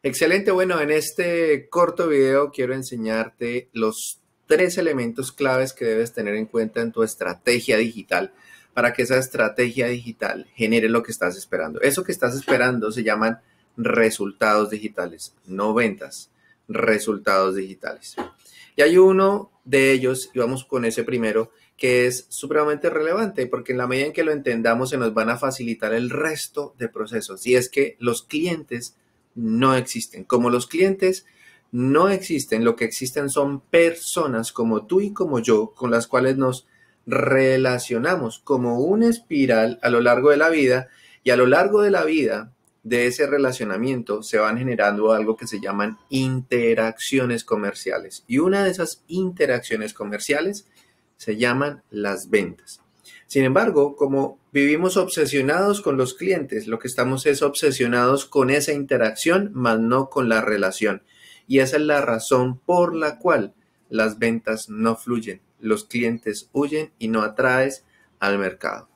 Excelente, bueno, en este corto video quiero enseñarte los tres elementos claves que debes tener en cuenta en tu estrategia digital para que esa estrategia digital genere lo que estás esperando. Eso que estás esperando se llaman resultados digitales, no ventas, resultados digitales. Y hay uno de ellos, y vamos con ese primero, que es supremamente relevante, porque en la medida en que lo entendamos se nos van a facilitar el resto de procesos. Y es que los clientes no existen. Como los clientes no existen, lo que existen son personas como tú y como yo, con las cuales nos relacionamos como una espiral a lo largo de la vida y a lo largo de la vida de ese relacionamiento se van generando algo que se llaman interacciones comerciales. Y una de esas interacciones comerciales se llaman las ventas. Sin embargo, como vivimos obsesionados con los clientes, lo que estamos es obsesionados con esa interacción, más no con la relación. Y esa es la razón por la cual las ventas no fluyen, los clientes huyen y no atraes al mercado.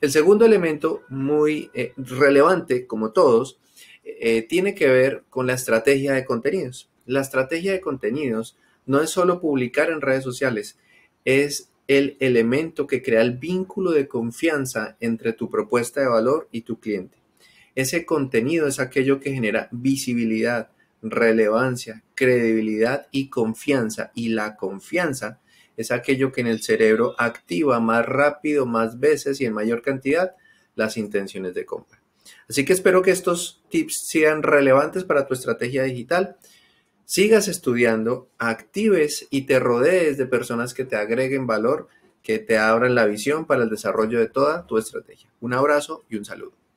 El segundo elemento muy eh, relevante, como todos, eh, tiene que ver con la estrategia de contenidos. La estrategia de contenidos no es solo publicar en redes sociales, es el elemento que crea el vínculo de confianza entre tu propuesta de valor y tu cliente. Ese contenido es aquello que genera visibilidad, relevancia, credibilidad y confianza. Y la confianza es aquello que en el cerebro activa más rápido, más veces y en mayor cantidad las intenciones de compra. Así que espero que estos tips sean relevantes para tu estrategia digital sigas estudiando, actives y te rodees de personas que te agreguen valor, que te abran la visión para el desarrollo de toda tu estrategia. Un abrazo y un saludo.